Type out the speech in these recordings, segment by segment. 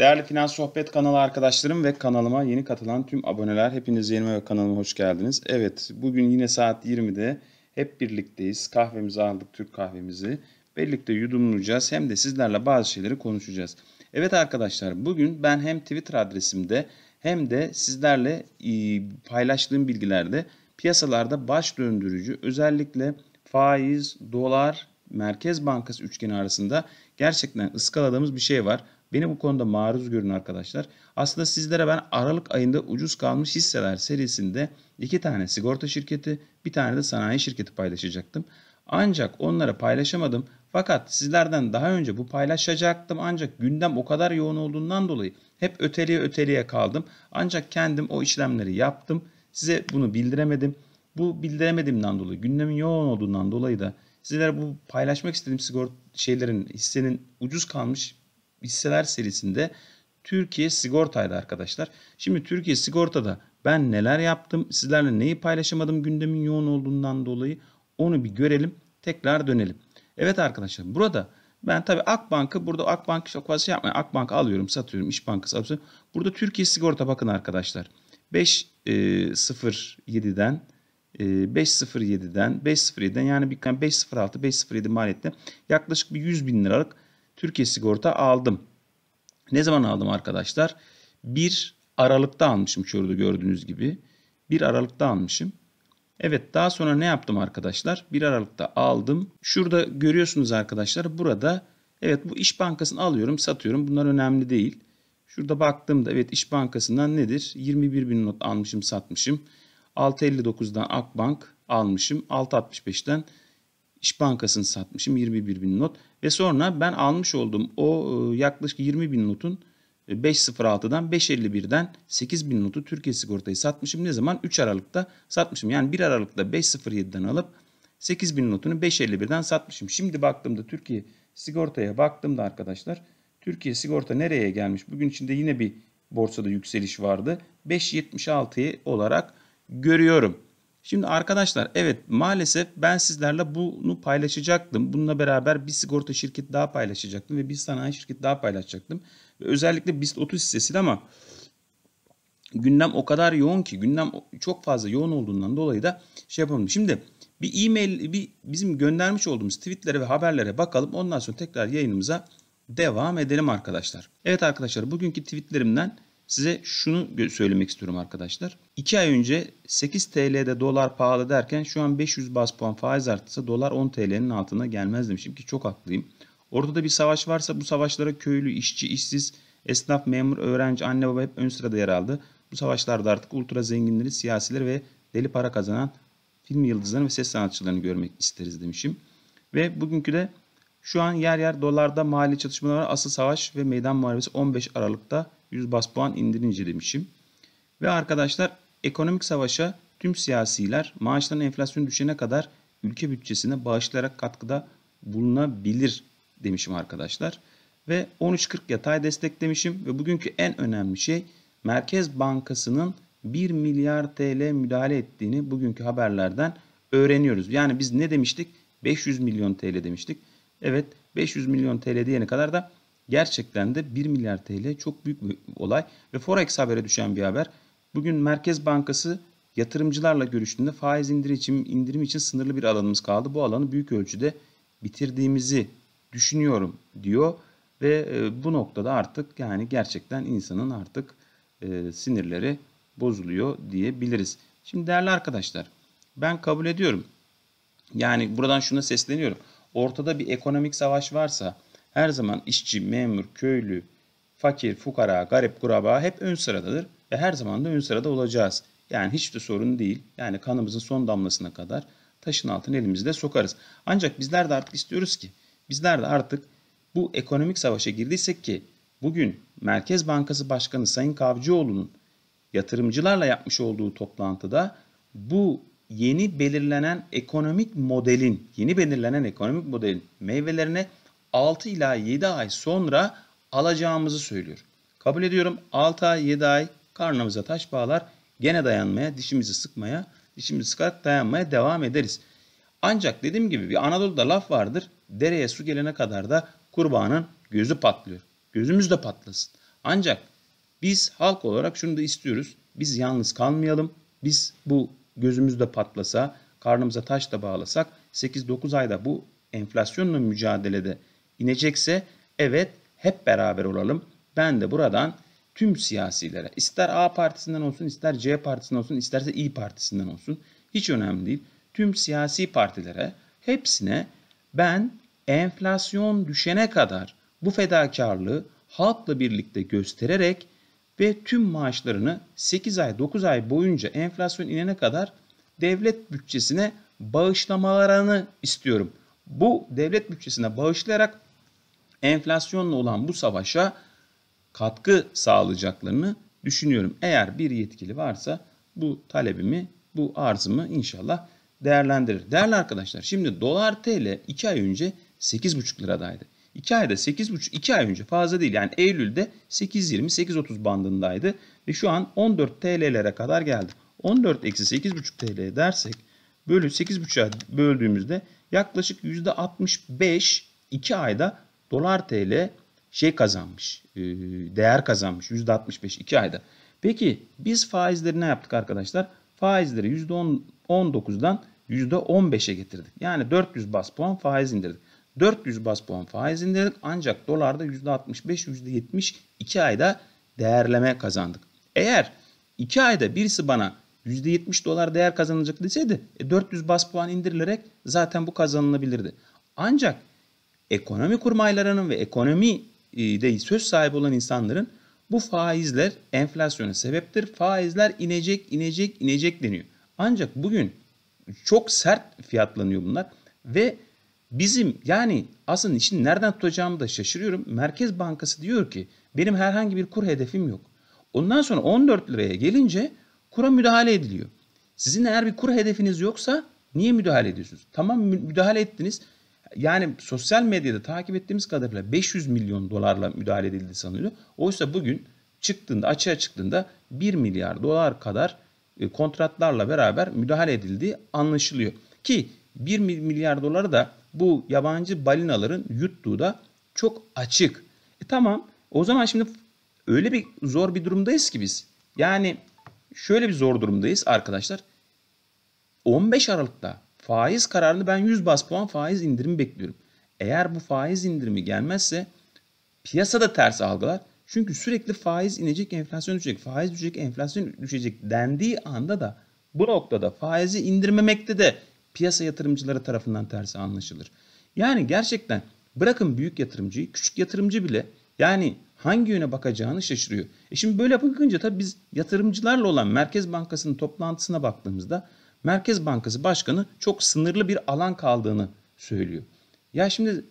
Değerli Finans Sohbet kanalı arkadaşlarım ve kanalıma yeni katılan tüm aboneler hepiniz yeni ve kanalıma hoş geldiniz. Evet bugün yine saat 20'de hep birlikteyiz. Kahvemizi aldık Türk kahvemizi. Birlikte yudumlayacağız hem de sizlerle bazı şeyleri konuşacağız. Evet arkadaşlar bugün ben hem Twitter adresimde hem de sizlerle e, paylaştığım bilgilerde piyasalarda baş döndürücü özellikle faiz, dolar, Merkez Bankası üçgeni arasında gerçekten ıskaladığımız bir şey var. Beni bu konuda maruz görün arkadaşlar. Aslında sizlere ben Aralık ayında ucuz kalmış hisseler serisinde iki tane sigorta şirketi, bir tane de sanayi şirketi paylaşacaktım. Ancak onları paylaşamadım. Fakat sizlerden daha önce bu paylaşacaktım ancak gündem o kadar yoğun olduğundan dolayı hep öteliye öteliye kaldım. Ancak kendim o işlemleri yaptım. Size bunu bildiremedim. Bu bildiremediğimden dolayı, gündemin yoğun olduğundan dolayı da sizlere bu paylaşmak istediğim sigorta şeylerin, hissenin ucuz kalmış hisseler serisinde Türkiye Sigorta'ydı arkadaşlar. Şimdi Türkiye Sigorta'da ben neler yaptım, sizlerle neyi paylaşamadım gündemin yoğun olduğundan dolayı onu bir görelim, tekrar dönelim. Evet arkadaşlar burada ben tabii Akbank'ı burada Akbank çok fazla şey yapmıyorum. Akbank alıyorum, satıyorum, İş Bankası alıyorum. Burada Türkiye Sigorta bakın arkadaşlar. 5.07'den 5.07'den 5.07'den yani bir 5.06 5.07 maliyette yaklaşık bir 100 bin liralık Türkiye Sigorta aldım. Ne zaman aldım arkadaşlar? 1 Aralık'ta almışım şurada gördüğünüz gibi. 1 Aralık'ta almışım. Evet daha sonra ne yaptım arkadaşlar? 1 Aralık'ta aldım. Şurada görüyorsunuz arkadaşlar burada evet bu İş Bankası'nı alıyorum satıyorum. Bunlar önemli değil. Şurada baktığımda evet İş Bankası'ndan nedir? 21 bin not almışım satmışım. 6.59'dan Akbank almışım. 6.65'ten İş Bankası'nı satmışım 21 bin not. Ve sonra ben almış olduğum o e, yaklaşık 20 bin notun 5.06'dan 5.51'den 8 bin notu Türkiye Sigorta'yı satmışım. Ne zaman? 3 Aralık'ta satmışım. Yani 1 Aralık'ta 5.07'den alıp 8 bin notunu 5.51'den satmışım. Şimdi baktığımda Türkiye Sigorta'ya baktığımda arkadaşlar Türkiye Sigorta nereye gelmiş? Bugün içinde yine bir borsada yükseliş vardı. 5.76 olarak görüyorum. Şimdi arkadaşlar evet maalesef ben sizlerle bunu paylaşacaktım. Bununla beraber bir sigorta şirket daha paylaşacaktım ve bir sanayi şirket daha paylaşacaktım. Ve özellikle BIST 30 hissesiyle ama gündem o kadar yoğun ki gündem çok fazla yoğun olduğundan dolayı da şey yapalım. Şimdi bir e-mail bir bizim göndermiş olduğumuz tweetlere ve haberlere bakalım. Ondan sonra tekrar yayınımıza devam edelim arkadaşlar. Evet arkadaşlar bugünkü tweetlerimden Size şunu söylemek istiyorum arkadaşlar. 2 ay önce 8 TL'de dolar pahalı derken şu an 500 bas puan faiz artsa dolar 10 TL'nin altına gelmez demişim ki çok haklıyım. Ortada bir savaş varsa bu savaşlara köylü, işçi, işsiz, esnaf, memur, öğrenci, anne baba hep ön sırada yer aldı. Bu savaşlarda artık ultra zenginleri, siyasiler ve deli para kazanan film yıldızlarını ve ses sanatçılarını görmek isteriz demişim. Ve bugünkü de şu an yer yer dolarda mahalle çatışmaları, Asıl savaş ve meydan muharebesi 15 Aralık'ta 100 bas puan indirince demişim. Ve arkadaşlar ekonomik savaşa tüm siyasiler maaşların enflasyon düşene kadar ülke bütçesine bağışlayarak katkıda bulunabilir demişim arkadaşlar. Ve 13.40 yatay desteklemişim ve bugünkü en önemli şey Merkez Bankası'nın 1 milyar TL müdahale ettiğini bugünkü haberlerden öğreniyoruz. Yani biz ne demiştik? 500 milyon TL demiştik. Evet 500 milyon TL diyene kadar da Gerçekten de 1 milyar TL çok büyük bir olay ve Forex habere düşen bir haber. Bugün Merkez Bankası yatırımcılarla görüştüğünde faiz indirim için, indirim için sınırlı bir alanımız kaldı. Bu alanı büyük ölçüde bitirdiğimizi düşünüyorum diyor ve e, bu noktada artık yani gerçekten insanın artık e, sinirleri bozuluyor diyebiliriz. Şimdi değerli arkadaşlar ben kabul ediyorum. Yani buradan şuna sesleniyorum. Ortada bir ekonomik savaş varsa her zaman işçi, memur, köylü, fakir, fukara, garip, kuraba hep ön sıradadır ve her zaman da ön sırada olacağız. Yani hiç de sorun değil. Yani kanımızın son damlasına kadar taşın altını elimizde sokarız. Ancak bizler de artık istiyoruz ki bizler de artık bu ekonomik savaşa girdiysek ki bugün Merkez Bankası Başkanı Sayın Kavcıoğlu'nun yatırımcılarla yapmış olduğu toplantıda bu yeni belirlenen ekonomik modelin, yeni belirlenen ekonomik modelin meyvelerine 6 ila 7 ay sonra alacağımızı söylüyor. Kabul ediyorum 6 ay 7 ay karnımıza taş bağlar gene dayanmaya dişimizi sıkmaya dişimizi sıkarak dayanmaya devam ederiz. Ancak dediğim gibi bir Anadolu'da laf vardır dereye su gelene kadar da kurbanın gözü patlıyor. Gözümüz de patlasın. Ancak biz halk olarak şunu da istiyoruz. Biz yalnız kalmayalım. Biz bu gözümüzde patlasa, karnımıza taş da bağlasak 8-9 ayda bu enflasyonla mücadelede inecekse evet hep beraber olalım. Ben de buradan tüm siyasilere ister A partisinden olsun ister C partisinden olsun isterse İ partisinden olsun hiç önemli değil. Tüm siyasi partilere hepsine ben enflasyon düşene kadar bu fedakarlığı halkla birlikte göstererek ve tüm maaşlarını 8 ay 9 ay boyunca enflasyon inene kadar devlet bütçesine bağışlamalarını istiyorum. Bu devlet bütçesine bağışlayarak enflasyonla olan bu savaşa katkı sağlayacaklarını düşünüyorum. Eğer bir yetkili varsa bu talebimi, bu arzımı inşallah değerlendirir. Değerli arkadaşlar şimdi dolar TL 2 ay önce 8,5 liradaydı. 2 ayda 8,5 2 ay önce fazla değil yani Eylül'de 8.20 8.30 bandındaydı ve şu an 14 TL'lere kadar geldi. 14 eksi 8,5 TL dersek bölü 8,5'a böldüğümüzde yaklaşık %65 2 ayda dolar TL şey kazanmış. E, değer kazanmış %65 2 ayda. Peki biz faizleri ne yaptık arkadaşlar? Faizleri %19'dan %15'e getirdik. Yani 400 bas puan faiz indirdik. 400 bas puan faiz indirdik ancak dolarda %65 %70 2 ayda değerleme kazandık. Eğer 2 ayda birisi bana %70 dolar değer kazanacak deseydi 400 e, bas puan indirilerek zaten bu kazanılabilirdi. Ancak ekonomi kurmaylarının ve ekonomide e, söz sahibi olan insanların bu faizler enflasyona sebeptir. Faizler inecek, inecek, inecek deniyor. Ancak bugün çok sert fiyatlanıyor bunlar ve bizim yani aslında işin nereden tutacağımı da şaşırıyorum. Merkez Bankası diyor ki benim herhangi bir kur hedefim yok. Ondan sonra 14 liraya gelince kura müdahale ediliyor. Sizin eğer bir kur hedefiniz yoksa niye müdahale ediyorsunuz? Tamam müdahale ettiniz. Yani sosyal medyada takip ettiğimiz kadarıyla 500 milyon dolarla müdahale edildi sanılıyor. Oysa bugün çıktığında açığa çıktığında 1 milyar dolar kadar e, kontratlarla beraber müdahale edildiği anlaşılıyor. Ki 1 milyar doları da bu yabancı balinaların yuttuğu da çok açık. E tamam o zaman şimdi öyle bir zor bir durumdayız ki biz. Yani şöyle bir zor durumdayız arkadaşlar. 15 Aralık'ta Faiz kararlı ben 100 bas puan faiz indirimi bekliyorum. Eğer bu faiz indirimi gelmezse piyasada ters algılar. Çünkü sürekli faiz inecek, enflasyon düşecek, faiz düşecek, enflasyon düşecek dendiği anda da bu noktada faizi indirmemekte de piyasa yatırımcıları tarafından tersi anlaşılır. Yani gerçekten bırakın büyük yatırımcıyı, küçük yatırımcı bile yani hangi yöne bakacağını şaşırıyor. E şimdi böyle bakınca tabii biz yatırımcılarla olan Merkez Bankası'nın toplantısına baktığımızda Merkez Bankası Başkanı çok sınırlı bir alan kaldığını söylüyor. Ya şimdi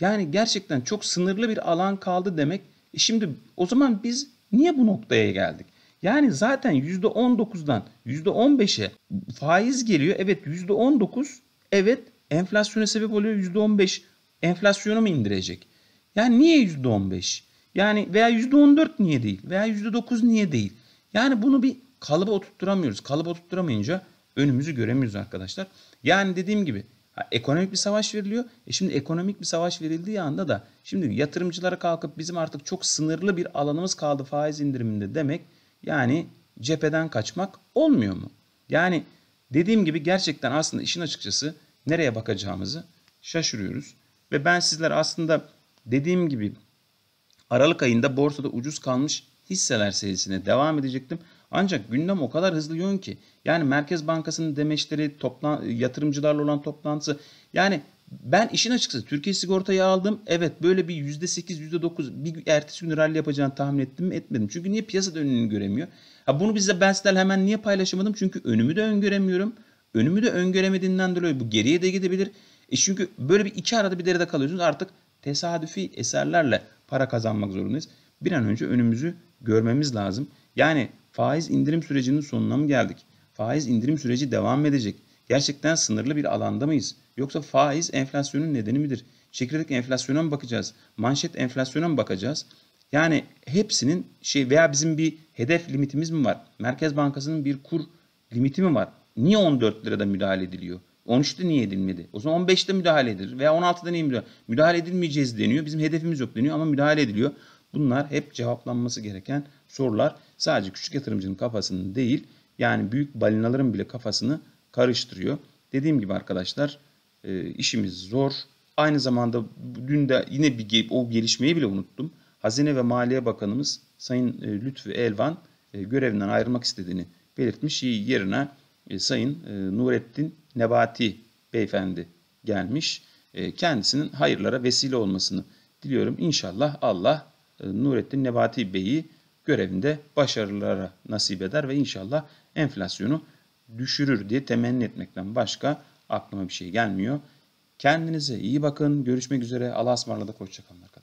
yani gerçekten çok sınırlı bir alan kaldı demek. E şimdi o zaman biz niye bu noktaya geldik? Yani zaten %19'dan %15'e faiz geliyor. Evet %19 evet enflasyona sebep oluyor %15 enflasyonu mu indirecek? Yani niye %15? Yani veya %14 niye değil? Veya %9 niye değil? Yani bunu bir kalıba oturtturamıyoruz. Kalıba oturtturamayınca önümüzü göremiyoruz arkadaşlar. Yani dediğim gibi ekonomik bir savaş veriliyor. E şimdi ekonomik bir savaş verildiği anda da şimdi yatırımcılara kalkıp bizim artık çok sınırlı bir alanımız kaldı faiz indiriminde demek yani cepheden kaçmak olmuyor mu? Yani dediğim gibi gerçekten aslında işin açıkçası nereye bakacağımızı şaşırıyoruz. Ve ben sizler aslında dediğim gibi Aralık ayında borsada ucuz kalmış hisseler serisine devam edecektim. Ancak gündem o kadar hızlı yoğun ki yani Merkez Bankası'nın demeçleri, toplan yatırımcılarla olan toplantısı yani ben işin açıkçası Türkiye sigortayı aldım. Evet böyle bir %8, %9 bir ertesi gün rally yapacağını tahmin ettim mi etmedim. Çünkü niye piyasa önünü göremiyor? Ha bunu bize ben sizlerle hemen niye paylaşamadım? Çünkü önümü de öngöremiyorum. Önümü de öngöremediğinden dolayı bu geriye de gidebilir. E çünkü böyle bir iki arada bir derede kalıyorsunuz. Artık tesadüfi eserlerle para kazanmak zorundayız. Bir an önce önümüzü görmemiz lazım. Yani faiz indirim sürecinin sonuna mı geldik? Faiz indirim süreci devam edecek. Gerçekten sınırlı bir alanda mıyız? Yoksa faiz enflasyonun nedeni midir? Çekirdek enflasyona mı bakacağız? Manşet enflasyona mı bakacağız? Yani hepsinin şey veya bizim bir hedef limitimiz mi var? Merkez Bankası'nın bir kur limiti mi var? Niye 14 lirada müdahale ediliyor? 13'te niye edilmedi? O zaman 15'te müdahale edilir veya 16'da niye müdahale? Müdahale edilmeyeceğiz deniyor. Bizim hedefimiz yok deniyor ama müdahale ediliyor. Bunlar hep cevaplanması gereken sorular. Sadece küçük yatırımcının kafasını değil yani büyük balinaların bile kafasını karıştırıyor. Dediğim gibi arkadaşlar e, işimiz zor. Aynı zamanda dün de yine bir o gelişmeyi bile unuttum. Hazine ve Maliye Bakanımız Sayın e, Lütfü Elvan e, görevinden ayrılmak istediğini belirtmiş. Yerine Sayın Nurettin Nebati beyefendi gelmiş. Kendisinin hayırlara vesile olmasını diliyorum. İnşallah Allah Nurettin Nebati Bey'i görevinde başarılara nasip eder ve inşallah enflasyonu düşürür diye temenni etmekten başka aklıma bir şey gelmiyor. Kendinize iyi bakın. Görüşmek üzere. Allah'a ısmarladık. Hoşçakalın.